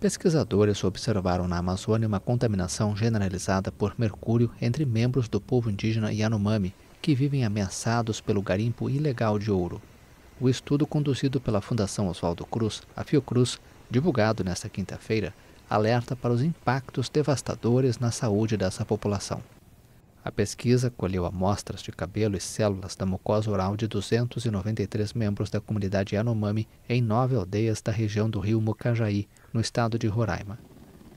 Pesquisadores observaram na Amazônia uma contaminação generalizada por mercúrio entre membros do povo indígena Yanomami, que vivem ameaçados pelo garimpo ilegal de ouro. O estudo conduzido pela Fundação Oswaldo Cruz, a Fiocruz, divulgado nesta quinta-feira, alerta para os impactos devastadores na saúde dessa população. A pesquisa colheu amostras de cabelo e células da mucosa oral de 293 membros da comunidade Yanomami em nove aldeias da região do rio Mucajaí, no estado de Roraima.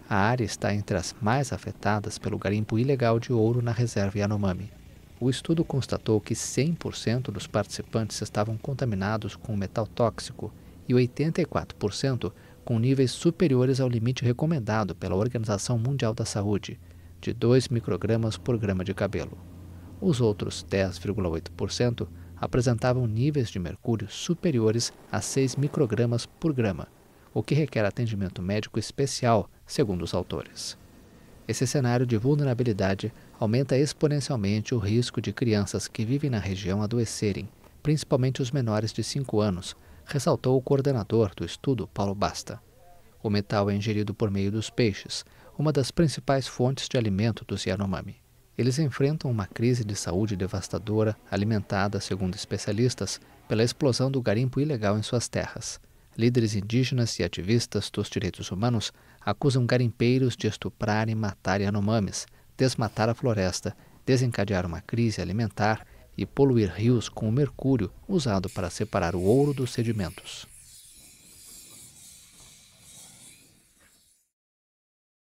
A área está entre as mais afetadas pelo garimpo ilegal de ouro na reserva Yanomami. O estudo constatou que 100% dos participantes estavam contaminados com metal tóxico e 84% com níveis superiores ao limite recomendado pela Organização Mundial da Saúde – de 2 microgramas por grama de cabelo. Os outros 10,8% apresentavam níveis de mercúrio superiores a 6 microgramas por grama, o que requer atendimento médico especial, segundo os autores. Esse cenário de vulnerabilidade aumenta exponencialmente o risco de crianças que vivem na região adoecerem, principalmente os menores de 5 anos, ressaltou o coordenador do estudo, Paulo Basta. O metal é ingerido por meio dos peixes, uma das principais fontes de alimento dos Yanomami. Eles enfrentam uma crise de saúde devastadora, alimentada, segundo especialistas, pela explosão do garimpo ilegal em suas terras. Líderes indígenas e ativistas dos direitos humanos acusam garimpeiros de estuprar e matar Yanomamis, desmatar a floresta, desencadear uma crise alimentar e poluir rios com o mercúrio usado para separar o ouro dos sedimentos.